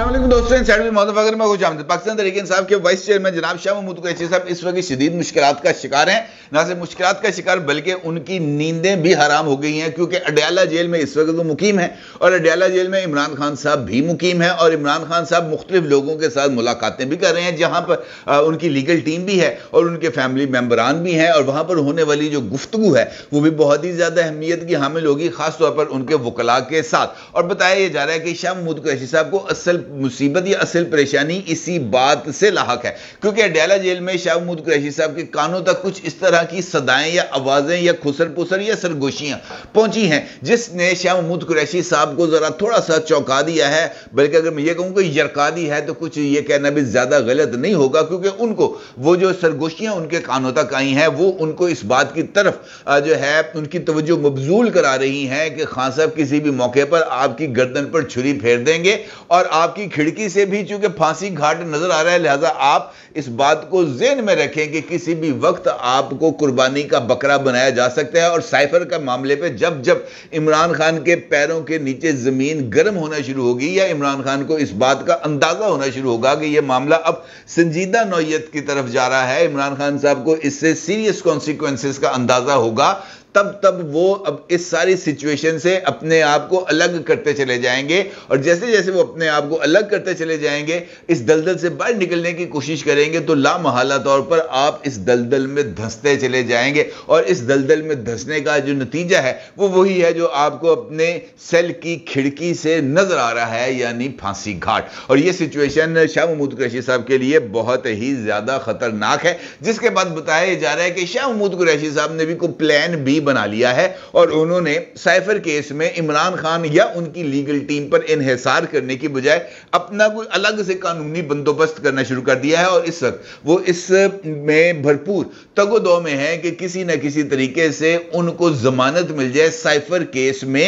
असलम दोस्तों पाकिस्तान तरीके इंसाफ के वाइस चेयरमैन जनाब शाह महमूद कैशी साहब इस वक्त शदीद मुश्किल का शिकार है ना सिर्फ मुश्किल का शिकार बल्कि उनकी नींदें भी हराम हो गई हैं क्योंकि अडयाला जेल में इस वक्त वो मुकीम है और अडयाला जेल में इमरान खान साहब भी मुकीम है और इमरान खान साहब मुख्तलिफ लोगों के साथ मुलाकातें भी कर रहे हैं जहाँ पर उनकी लीगल टीम भी है और उनके फैमिली मेम्बरान भी हैं और वहाँ पर होने वाली जो गुफ्तु है वो भी बहुत ही ज़्यादा अहमियत की हामिल होगी खासतौर पर उनके वकला के साथ और बताया जा रहा है कि शाह महमूद कैशी साहब को असल मुसीबत या असल परेशानी इसी बात से लाक है क्योंकि अडयाला जेल में शाह महमूद कुरैशी साहब के कानों तक कुछ इस तरह की सदाएं या आवाज़ें या खुसर पुसर या सरगोशियां पहुंची हैं जिसने शाह महमूद कुरैशी साहब को ज़रा थोड़ा सा चौंका दिया है बल्कि अगर मैं ये कहूँ कि यरका दी है तो कुछ ये कहना भी ज़्यादा गलत नहीं होगा क्योंकि उनको वो जो सरगोशियां उनके कानों तक आई हैं वो उनको इस बात की तरफ जो है उनकी तवज्जो मबजूल करा रही हैं कि खान साहब किसी भी मौके पर आपकी गर्दन पर छुरी फेर देंगे और आप आपकी खिड़की से भी चूंकि फांसी घाट नजर आ रहा है लिहाजा आप इस बात को जेन में रखें कि किसी भी वक्त आपको कुर्बानी का बकरा बनाया जा सकता है और साइफर का मामले पे जब जब इमरान खान के पैरों के नीचे ज़मीन गर्म होना शुरू होगी या इमरान खान को इस बात का अंदाज़ा होना शुरू होगा कि यह मामला अब संजीदा नोयत की तरफ जा रहा है इमरान खान साहब को इससे सीरियस कॉन्सिक्वेंसिस का अंदाज़ा होगा तब तब वो अब इस सारी सिचुएशन से अपने आप को अलग करते चले जाएंगे और जैसे जैसे वो अपने आप को अलग करते चले जाएंगे इस दलदल से बाहर निकलने की कोशिश करेंगे तो लामहला तौर पर आप इस दलदल में धंसते चले जाएंगे और इस दलदल में धंसने का जो नतीजा है वो वही है जो आपको अपने सेल की खिड़की से नजर आ रहा है यानी फांसी घाट और ये सिचुएशन शाह महमूद कुरैशी साहब के लिए बहुत ही ज्यादा खतरनाक है जिसके बाद बताया जा रहा है कि शाह महमूद कुरैशी साहब ने भी कोई प्लान भी नहीं बना लिया है और उन्होंने साइफर केस में इमरान खान या उनकी लीगल टीम पर इन्हसार करने की बजाय अपना कोई अलग से कानूनी बंदोबस्त करना शुरू कर दिया है और इस वक्त वो इस में भरपूर तगो दो में है कि किसी न किसी तरीके से उनको जमानत मिल जाए साइफर केस में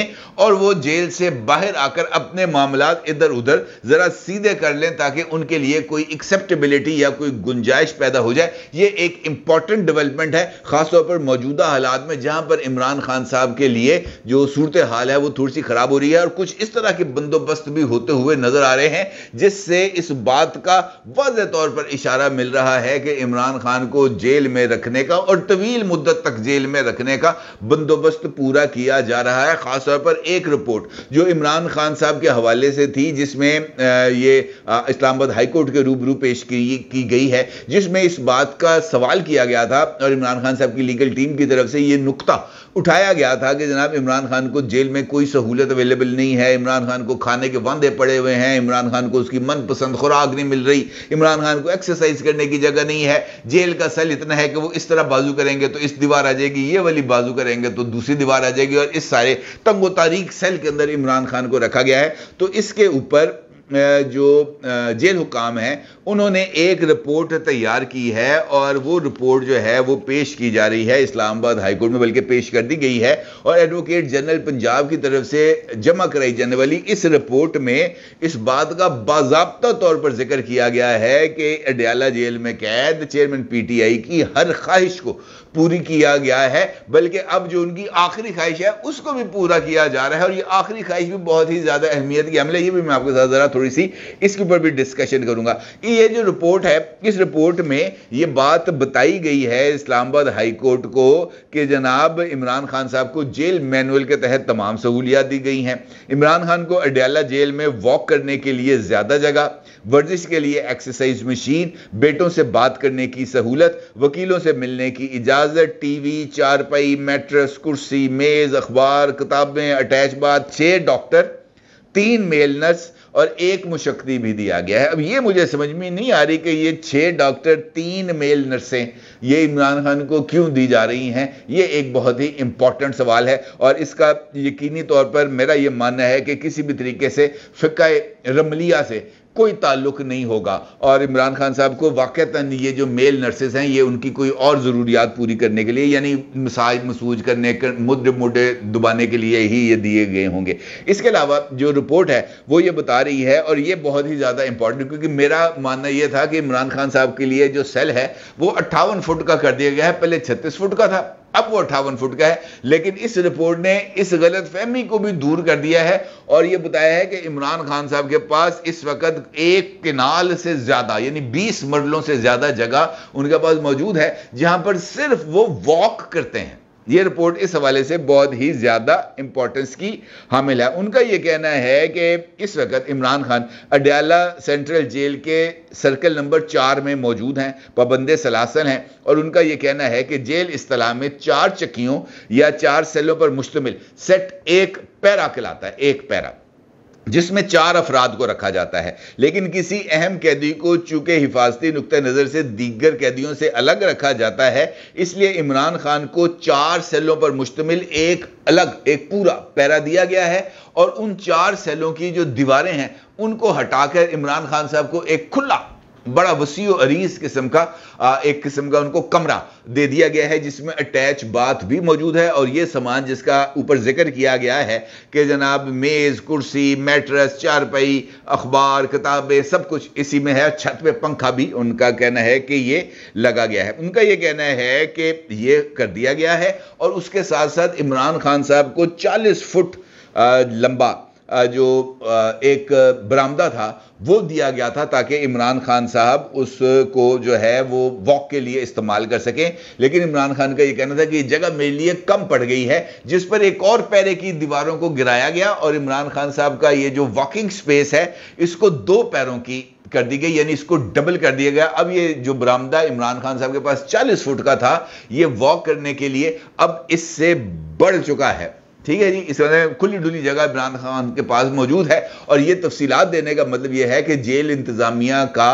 और वो जेल से बाहर आकर अपने मामला इधर उधर जरा सीधे कर लें ताकि उनके लिए कोई एक्सेप्टेबिलिटी या कोई गुंजाइश पैदा हो जाए ये एक इंपॉर्टेंट डेवलपमेंट है खासतौर पर मौजूदा हालात में जहां पर इमरान खान साहब के लिए जो सूरत हाल है वो थोड़ी सी ख़राब हो रही है और कुछ इस तरह के बंदोबस्त भी होते हुए नज़र आ रहे हैं जिससे इस बात का वाज तौर पर इशारा मिल रहा है कि इमरान खान को जेल में रखने का और तवील मुद्दत तक जेल में रखने का बंदोबस्त पूरा किया जा रहा है ख़ासतौर पर एक रिपोर्ट जो इमरान खान साहब के हवाले से थी जिसमें ये इस्लामाबाद हाईकोर्ट के रूबरू पेश की, की गई है जिसमें इस बात का सवाल किया गया था और इमरान खान साहब की लीगल टीम की तरफ से ये नुकता मुद्दा उठाया गया था कि जनाब इमरान खान को जेल में कोई सहूलत अवेलेबल नहीं है इमरान खान को खाने के वादे पड़े हुए हैं इमरान खान को उसकी मनपसंद खुराक नहीं मिल रही इमरान खान को एक्सरसाइज करने की जगह नहीं है जेल का सेल इतना है कि वो इस तरह बाजू करेंगे तो इस दीवार आ जाएगी ये वाली बाजू करेंगे तो दूसरी दीवार आ जाएगी और इस सारे तंगो तारीख सेल के अंदर इमरान खान को रखा गया है तो इसके ऊपर जो जेल हुकाम हैं उन्होंने एक रिपोर्ट तैयार की है और वो रिपोर्ट जो है वो पेश की जा रही है इस्लामाबाद हाईकोर्ट में बल्कि पेश कर दी गई है और एडवोकेट जनरल पंजाब की तरफ से जमा कराई जाने वाली इस रिपोर्ट में इस बात का बाबा तौर पर जिक्र किया गया है कि अडयाला जेल में कैद चेयरमैन आई की हर ख्वाहिश को पूरी किया गया है बल्कि अब जो उनकी आखिरी ख्वाहिश है उसको भी पूरा किया जा रहा है और ये आखिरी ख्वाहिश भी बहुत ही ज़्यादा अहमियत की हमले ये भी मैं आपके साथ ज़रा थोड़ी सी इसके ऊपर भी डिस्कशन करूंगा ये जो रिपोर्ट है इस रिपोर्ट में ये बात बताई गई है इस्लामाबाद हाईकोर्ट को कि जनाब इमरान खान साहब को जेल मैनुअल के तहत तमाम सहूलियात दी गई हैं इमरान खान को अडयाला जेल में वॉक करने के लिए ज़्यादा जगह वर्जिश के लिए एक्सरसाइज मशीन बेटों से बात करने की सहूलत वकीलों से मिलने की इजाज़त क्लाजट टीवी चारपाई मेट्रस कुर्सी मेज़ अखबार किताबें अटैच बात छः डॉक्टर तीन मेल नर्स और एक मुशक्ति भी दिया गया है अब ये मुझे समझ में नहीं आ रही कि ये छः डॉक्टर तीन मेल नर्सें ये इमरान खान को क्यों दी जा रही हैं ये एक बहुत ही इंपॉर्टेंट सवाल है और इसका यकीनी तौर पर मेरा ये मानना है कि किसी भी तरीके से फ़िका रमलिया से कोई ताल्लुक नहीं होगा और इमरान खान साहब को वाक़ता ये जो मेल नर्सेज हैं ये उनकी कोई और ज़रूरियात पूरी करने के लिए यानी मसाज मसूज करने कर, मुद्र मुडे दुबाने के लिए ही ये दिए गए होंगे इसके अलावा जो रिपोर्ट है वो ये बता रही है और ये बहुत ही ज़्यादा इंपॉर्टेंट क्योंकि मेरा मानना यह था कि इमरान खान साहब के लिए जो सेल है वो अट्ठावन फुट का कर दिया गया है पहले छत्तीस फुट का था अब वो अट्ठावन फुट का है लेकिन इस रिपोर्ट ने इस गलत फहमी को भी दूर कर दिया है और ये बताया है कि इमरान खान साहब के पास इस वक्त एक किनाल से ज़्यादा यानी बीस मरलों से ज़्यादा जगह उनके पास मौजूद है जहां पर सिर्फ वो वॉक करते हैं ये रिपोर्ट इस हवाले से बहुत ही ज़्यादा इंपॉर्टेंस की हामिल है उनका यह कहना है कि इस वक्त इमरान खान अडयाला सेंट्रल जेल के सर्कल नंबर चार में मौजूद हैं पाबंदे सलासन हैं और उनका यह कहना है कि जेल असलाह में चार चक्कियों या चार सेलों पर मुश्तमिल सेट एक पैरा कहलाता है एक पैरा जिसमें चार अफराद को रखा जाता है लेकिन किसी अहम कैदी को चूंकि हिफाजती नुक़ नज़र से दीगर कैदियों से अलग रखा जाता है इसलिए इमरान खान को चार सेलों पर मुश्तमिल एक अलग एक पूरा पैरा दिया गया है और उन चार सेलों की जो दीवारें हैं उनको हटाकर इमरान खान साहब को एक खुला बड़ा वसी अरीज किस्म का एक किस्म का उनको कमरा दे दिया गया है जिसमें अटैच बाथ भी मौजूद है और ये सामान जिसका ऊपर जिक्र किया गया है कि जनाब मेज़ कुर्सी मेट्रस चारपाई अखबार किताबें सब कुछ इसी में है छत पे पंखा भी उनका कहना है कि ये लगा गया है उनका ये कहना है कि ये कर दिया गया है और उसके साथ साथ इमरान खान साहब को चालीस फुट लंबा जो एक बरामदा था वो दिया गया था ताकि इमरान खान साहब उसको जो है वो वॉक के लिए इस्तेमाल कर सकें लेकिन इमरान खान का ये कहना था कि जगह मेरे लिए कम पड़ गई है जिस पर एक और पैरे की दीवारों को गिराया गया और इमरान खान साहब का ये जो वॉकिंग स्पेस है इसको दो पैरों की कर दी गई यानी इसको डबल कर दिया गया अब ये जो बरामदा इमरान खान साहब के पास 40 फुट का था ये वॉक करने के लिए अब इससे बढ़ चुका है ठीक है जी इस तरह खुली डुली जगह इमरान खान के पास मौजूद है और ये तफसीलात देने का मतलब यह है कि जेल इंतज़ामिया का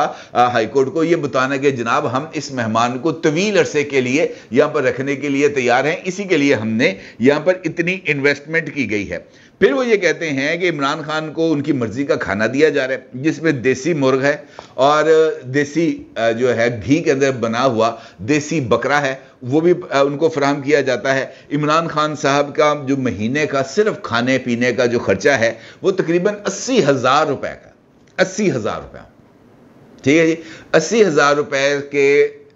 हाईकोर्ट को यह बताना कि जनाब हम इस मेहमान को तवील अरसे के लिए यहां पर रखने के लिए तैयार हैं इसी के लिए हमने यहां पर इतनी इन्वेस्टमेंट की गई है फिर वो ये कहते हैं कि इमरान खान को उनकी मर्ज़ी का खाना दिया जा रहा है जिसमें देसी मुर्ग है और देसी जो है घी के अंदर बना हुआ देसी बकरा है वो भी उनको फ्राहम किया जाता है इमरान खान साहब का जो महीने का सिर्फ खाने पीने का जो खर्चा है वो तकरीबन अस्सी हज़ार रुपये का अस्सी हज़ार रुपया ठीक है जी अस्सी हज़ार रुपये के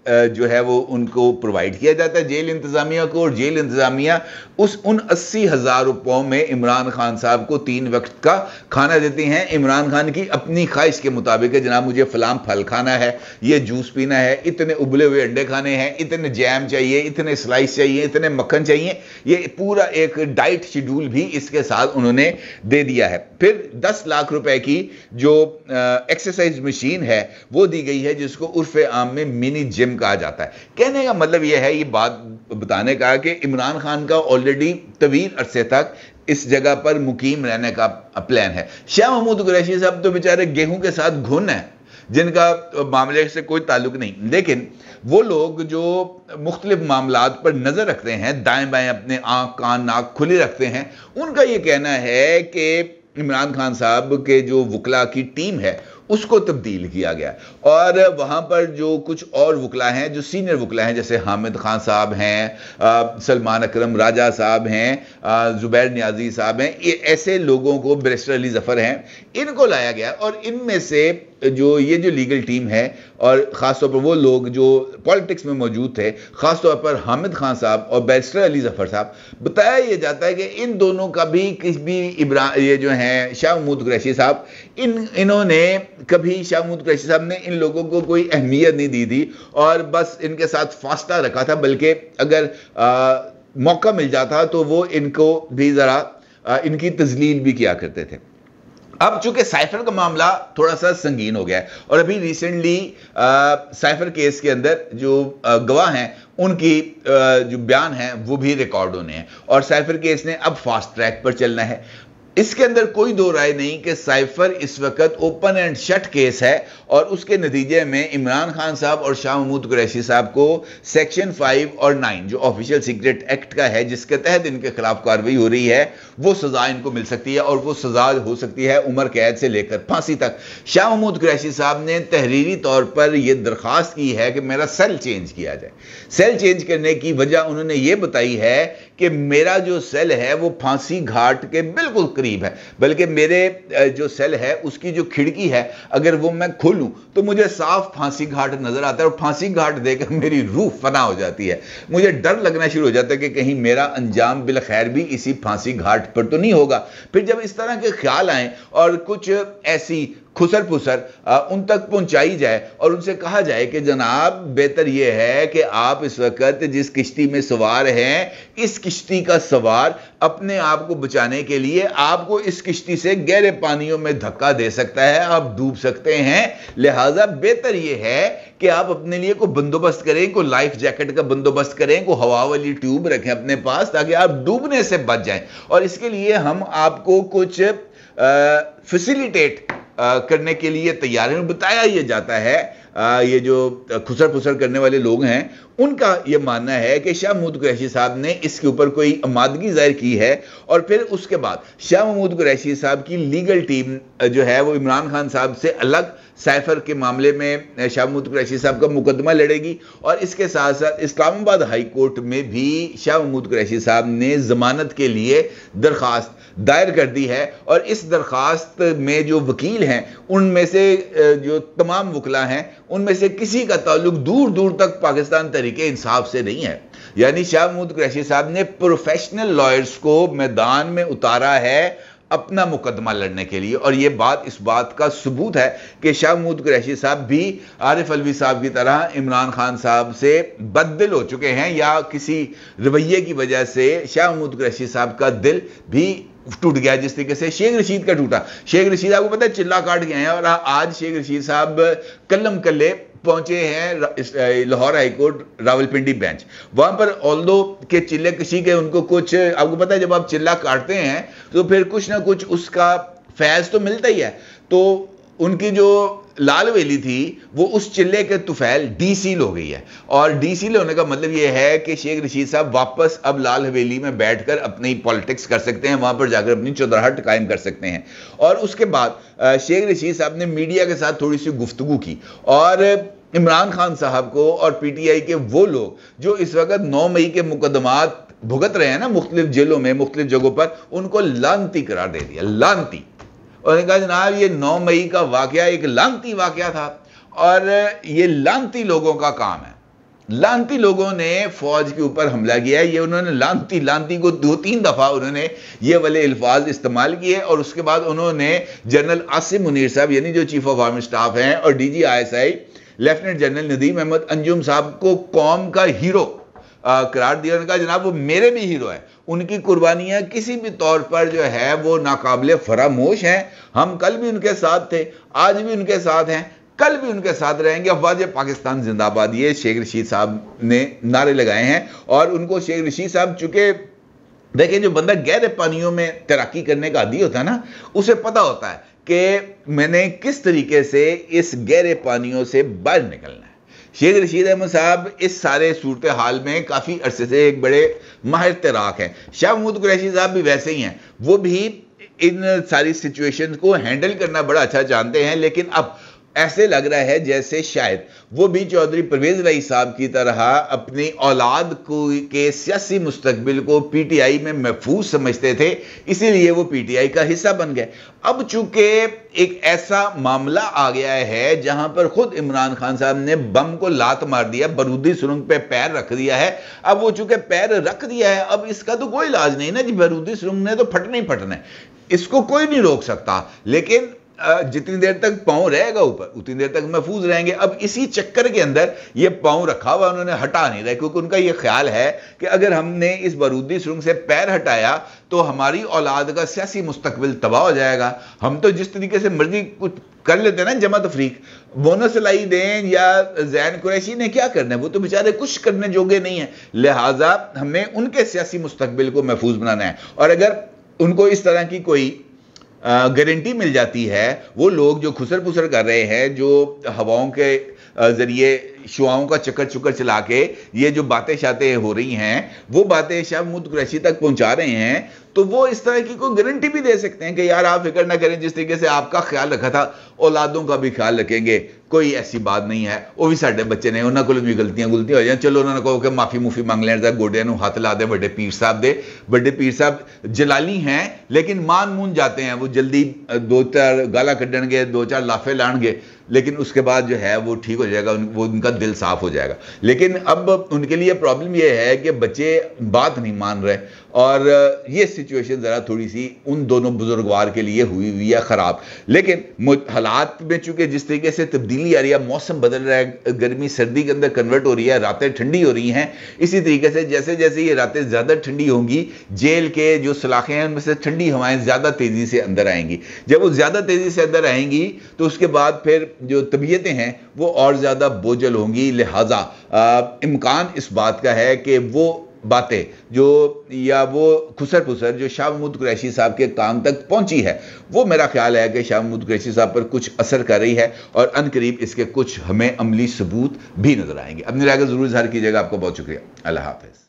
जो है वो उनको प्रोवाइड किया जाता है जेल इंतज़ामिया को और जेल इंतज़ामिया उस उन अस्सी हज़ार रुपयों में इमरान खान साहब को तीन वक्त का खाना देती हैं इमरान खान की अपनी ख्वाहिश के मुताबिक है जनाब मुझे फलाम फल खाना है ये जूस पीना है इतने उबले हुए अंडे खाने हैं इतने जैम चाहिए इतने स्लाइस चाहिए इतने मक्खन चाहिए ये पूरा एक डाइट शेड्यूल भी इसके साथ उन्होंने दे दिया है फिर दस लाख रुपए की जो एक्सरसाइज मशीन है वो दी गई है जिसको उर्फ आम में मिनी जिम मुस्लिम कहा जाता है कहने का मतलब यह है ये बात बताने का कि इमरान खान का ऑलरेडी तवील अरसे तक इस जगह पर मुकीम रहने का प्लान है शाह महमूद कुरैशी साहब तो बेचारे गेहूं के साथ घुन है जिनका मामले से कोई ताल्लुक नहीं लेकिन वो लोग जो मुख्तलिफ मामला पर नज़र रखते हैं दाएं बाएं अपने आंख कान नाक खुले रखते हैं उनका ये कहना है कि इमरान खान साहब के जो वकला की टीम है उसको तब्दील किया गया और वहाँ पर जो कुछ और वकला हैं जो सीनियर वकला हैं जैसे हामिद खान साहब हैं सलमान अकरम राजा साहब हैं ज़ुबैर न्याजी साहब हैं ये ऐसे लोगों को ब्रिस्टर अली ज़फ़र हैं इनको लाया गया और इनमें से जो ये जो लीगल टीम है और ख़ासतौर पर वो लोग जो पॉलिटिक्स में मौजूद थे ख़ासतौर पर हामिद खान साहब और बैरिस्टर अली ज़फ़र साहब बताया ये जाता है कि इन दोनों का भी किस भी इब्रा ये जो हैं शाह महमूद कुरैशी साहब इन इन्होंने कभी शाहमूद कुरैशी साहब ने इन लोगों को कोई अहमियत नहीं दी थी और बस इनके साथ फास्ता रखा था बल्कि अगर आ, मौका मिल जाता तो वो इनको भी ज़रा इनकी तजलील भी किया करते थे अब चूंकि साइफर का मामला थोड़ा सा संगीन हो गया है और अभी रिसेंटली साइफर केस के अंदर जो गवाह हैं उनकी जो बयान है वो भी रिकॉर्ड होने हैं और साइफर केस ने अब फास्ट ट्रैक पर चलना है इसके अंदर कोई दो राय नहीं कि साइफर इस वक्त ओपन एंड शट केस है और उसके नतीजे में इमरान खान साहब और शाह महमूद कुरैशी साहब को सेक्शन फाइव और नाइन जो ऑफिशियल सीक्रेट एक्ट का है जिसके तहत इनके खिलाफ कार्रवाई हो रही है वो सज़ा इनको मिल सकती है और वो सज़ा हो सकती है उम्र कैद से लेकर फांसी तक शाह महमूद कुरैशी साहब ने तहरीरी तौर पर यह दरख्वास्त की है कि मेरा सेल चेंज किया जाए सेल चेंज करने की वजह उन्होंने ये बताई है कि मेरा जो सेल है वो फांसी घाट के बिल्कुल करीब है बल्कि मेरे जो सेल है उसकी जो खिड़की है अगर वो मैं खोलूं तो मुझे साफ फांसी घाट नज़र आता है और फांसी घाट देकर मेरी रूह फना हो जाती है मुझे डर लगना शुरू हो जाता है कि कहीं मेरा अंजाम बिलखैर भी इसी फांसी घाट पर तो नहीं होगा फिर जब इस तरह के ख्याल आए और कुछ ऐसी खुसर फुसर उन तक पहुंचाई जाए और उनसे कहा जाए कि जनाब बेहतर यह है कि आप इस वक्त जिस किश्ती में सवार हैं इस किश्ती का सवार अपने आप को बचाने के लिए आपको इस किश्ती से गहरे पानियों में धक्का दे सकता है आप डूब सकते हैं लिहाजा बेहतर यह है कि आप अपने लिए को बंदोबस्त करें को लाइफ जैकेट का बंदोबस्त करें को हवा वाली ट्यूब रखें अपने पास ताकि आप डूबने से बच जाएं और इसके लिए हम आपको कुछ फैसिलिटेट करने के लिए तैयार हैं बताया यह जाता है ये जो खुसर फुसर करने वाले लोग हैं उनका ये मानना है कि शाह महमूद कुरैशी साहब ने इसके ऊपर कोई आमादगी जाहिर की है और फिर उसके बाद शाह महमूद कुरैशी साहब की लीगल टीम जो है वो इमरान खान साहब से अलग साइफर के मामले में शाह महमूद कुरैशी साहब का मुकदमा लड़ेगी और इसके साथ साथ इस्लामाबाद हाई कोर्ट में भी शाह महमूद कुरैशी साहब ने ज़मानत के लिए दरख्वास्त दायर कर दी है और इस दरख्वास्त में जो वकील हैं उनमें से जो तमाम वकला हैं उनमें से किसी का ताल्लुक दूर दूर तक पाकिस्तान तरीके इंसाफ से नहीं है यानी शाह महमूद क्रैशी साहब ने प्रोफेशनल लॉयर्स को मैदान में उतारा है अपना मुकदमा लड़ने के लिए और यह बात इस बात का सबूत है कि शाह महमूद कुरैशी साहब भी आरिफ अलवी साहब की तरह इमरान खान साहब से बददिल हो चुके हैं या किसी रवैये की वजह से शाह महमूद कुरैशी साहब का दिल भी टूट गया जिस तरीके से शेख रशीद का टूटा शेख रशीद आपको पता है चिल्ला काट के आए और आज शेख रशीद साहब कलम कल्ले पहुंचे हैं लाहौर हाईकोर्ट रावलपिंडी बेंच वहां पर ऑल्दो के चिल्ले कशी के उनको कुछ आपको पता है जब आप चिल्ला काटते हैं तो फिर कुछ ना कुछ उसका फैज तो मिलता ही है तो उनकी जो लाल वेली थी वो उस चिल्ले के तुफैल डी सील हो गई है और डी सील होने का मतलब ये है कि शेख रशीद साहब वापस अब लाल हवेली में बैठकर अपनी पॉलिटिक्स कर सकते हैं वहां पर जाकर अपनी चौधराहट कायम कर सकते हैं और उसके बाद शेख रशीद साहब ने मीडिया के साथ थोड़ी सी गुफ्तगु की और इमरान खान साहब को और पीटीआई के वो लोग जो इस वक्त 9 मई के मुकदमात भुगत रहे हैं ना मुख्तलिफ जेलों में मुख्तलिफ जगहों पर उनको लानती करार दे दिया लानती और कहा जनाब ये नौ मई का वाक्य एक लानती वाक्य था और ये लानती लोगों का काम है लानती लोगों ने फौज के ऊपर हमला किया है ये उन्होंने लानती लानती को दो तीन दफ़ा उन्होंने ये वाले अल्फाज इस्तेमाल किए और उसके बाद उन्होंने जनरल आसिम मुनीर साहब यानी जो चीफ ऑफ आर्मी स्टाफ हैं और D G I S I lieutenant general Nadeem Ahmed Anjum साहब को कौम का हीरो करार दिया उन्होंने कहा जनाब वो मेरे भी हीरो है उनकी कुर्बानियां किसी भी तौर पर जो है वो नाकाबले फरामोश हैं हम कल भी उनके साथ थे आज भी उनके साथ हैं कल भी उनके साथ रहेंगे अफवाज पाकिस्तान जिंदाबाद ये शेख रशीद साहब ने नारे लगाए हैं और उनको शेख रशीद साहब चूंकि देखिए जो बंदा गहरे पानियों में तैराकी करने का आदि होता है ना उसे पता होता है कि मैंने किस तरीके से इस गहरे पानियों से बाहर निकलना है शेख रशीद अहमद साहब इस सारे सूरत हाल में काफ़ी अरसे से एक बड़े माहिर तैराक हैं शाह महमूद कुरैशी साहब भी वैसे ही हैं वो भी इन सारी सिचुएशन को हैंडल करना बड़ा अच्छा जानते हैं लेकिन अब ऐसे लग रहा है जैसे शायद वो भी चौधरी परवेज रही साहब की तरह अपनी औलाद को के सियासी मुस्तबिल को पीटीआई में महफूज समझते थे इसीलिए वो पीटीआई का हिस्सा बन गए अब चूंकि एक ऐसा मामला आ गया है जहां पर खुद इमरान खान साहब ने बम को लात मार दिया बरूदी सुरंग पे पैर रख दिया है अब वो चूंकि पैर रख दिया है अब इसका तो कोई इलाज नहीं ना जी बरूदी सुरंग ने तो फटना ही फटना है इसको कोई नहीं रोक सकता लेकिन जितनी देर तक पाँव रहेगा ऊपर उतनी देर तक महफूज रहेंगे अब इसी चक्कर के अंदर ये पाँव रखा हुआ उन्होंने हटा नहीं रहा क्योंकि उनका ये ख्याल है कि अगर हमने इस बारूदी सुरंग से पैर हटाया तो हमारी औलाद का सियासी मुस्तबिल तबाह हो जाएगा हम तो जिस तरीके से मर्जी कुछ कर लेते हैं ना जमा तफरीक बोनस लाई दें या जैन कुरैशी ने क्या करना है वो तो बेचारे कुछ करने जोगे नहीं है लिहाजा हमें उनके सियासी मुस्तबिल को महफूज बनाना है और अगर उनको इस तरह की कोई गारंटी मिल जाती है वो लोग जो खुसर पुसर कर रहे हैं जो हवाओं के ज़रिए शुआओं का चक्कर चुकर चला के ये जो बातें शातें हो रही हैं वो बातें शाह मुद कुरैशी तक पहुंचा रहे हैं तो वो इस तरह की कोई गारंटी भी दे सकते हैं कि यार आप फिक्र ना करें जिस तरीके से आपका ख्याल रखा था औलादों का भी ख्याल रखेंगे कोई ऐसी बात नहीं है वो भी साढ़े बच्चे ने उन्होंने को भी गलतियां गुलतियां हो जाए चलो उन्होंने कहो कि माफ़ी मुफी मांग ਲੈਣ गोडे हाथ ला दे बड़े पीर साहब दे बड़े पीर साहब जलाली हैं लेकिन मान मून जाते हैं वो जल्दी दो चार गाला कड़न ਗਾਲਾਂ ਕੱਢਣਗੇ ਦੋ ਚਾਰ लेकिन उसके बाद जो है वो ठीक हो जाएगा वो उनका दिल साफ हो जाएगा लेकिन अब उनके लिए प्रॉब्लम ये है कि बच्चे बात नहीं मान रहे और ये सिचुएशन ज़रा थोड़ी सी उन दोनों बुजुर्गवार के लिए हुई हुई है ख़राब लेकिन हालात में चूंकि जिस तरीके से तब्दीली आ रही है मौसम बदल रहा है गर्मी सर्दी के अंदर कन्वर्ट हो रही है रातें ठंडी हो रही हैं इसी तरीके से जैसे जैसे ये रातें ज़्यादा ठंडी होंगी जेल के जो सलाखें हैं उनमें से ठंडी हवाएं ज़्यादा तेज़ी से अंदर आएंगी जब वो ज़्यादा तेज़ी से अंदर आएंगी तो उसके बाद फिर जो तबीयतें हैं वो और ज़्यादा बोझल होंगी लिहाजा इम्कान इस बात का है कि वो बातें जो या वो खुसर फुसर जो शाह महमूद कुरैशी साहब के काम तक पहुंची है वो मेरा ख्याल है कि शाह महमूद कुरैशी साहब पर कुछ असर कर रही है और अन करीब इसके कुछ हमें अमली सबूत भी नज़र आएंगे अपनी राय का ज़रूर इजहार कीजिएगा आपका बहुत शुक्रिया अल्लाह हाफिज़